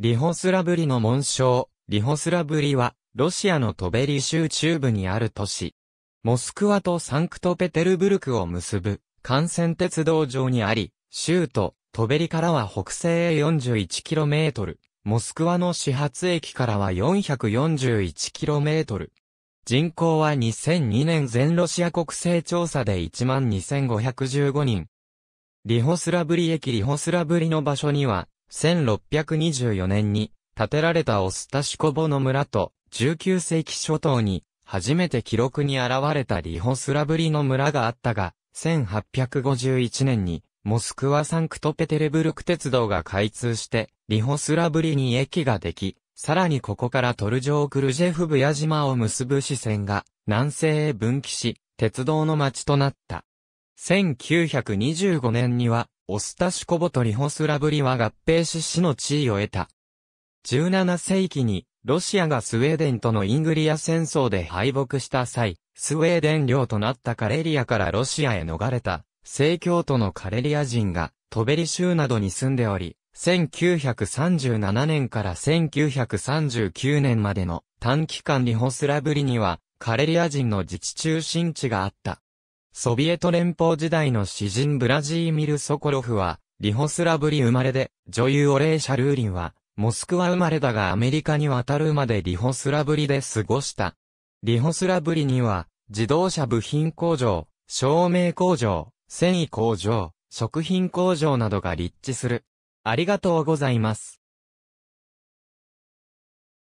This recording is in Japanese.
リホスラブリの紋章、リホスラブリは、ロシアのトベリ州中部にある都市。モスクワとサンクトペテルブルクを結ぶ、幹線鉄道上にあり、州都、トベリからは北西へ 41km、モスクワの始発駅からは 441km。人口は2002年全ロシア国勢調査で12,515人。リホスラブリ駅リホスラブリの場所には、1624年に建てられたオスタシコボの村と、19世紀初頭に、初めて記録に現れたリホスラブリの村があったが、1851年に、モスクワサンクトペテレブルク鉄道が開通して、リホスラブリに駅ができ、さらにここからトルジョークルジェフブヤ島を結ぶ支線が南西へ分岐し、鉄道の町となった。1925年にはオスタシュコボとリホスラブリは合併し死の地位を得た。17世紀に、ロシアがスウェーデンとのイングリア戦争で敗北した際、スウェーデン領となったカレリアからロシアへ逃れた、聖教徒のカレリア人が、トベリ州などに住んでおり、1937年から1939年までの短期間リホスラブリには、カレリア人の自治中心地があった。ソビエト連邦時代の詩人ブラジーミル・ソコロフは、リホスラブリ生まれで、女優オレーシャ・ルーリンは、モスクワ生まれだがアメリカに渡るまでリホスラブリで過ごした。リホスラブリには、自動車部品工場、照明工場、繊維工場、食品工場などが立地する。ありがとうございます。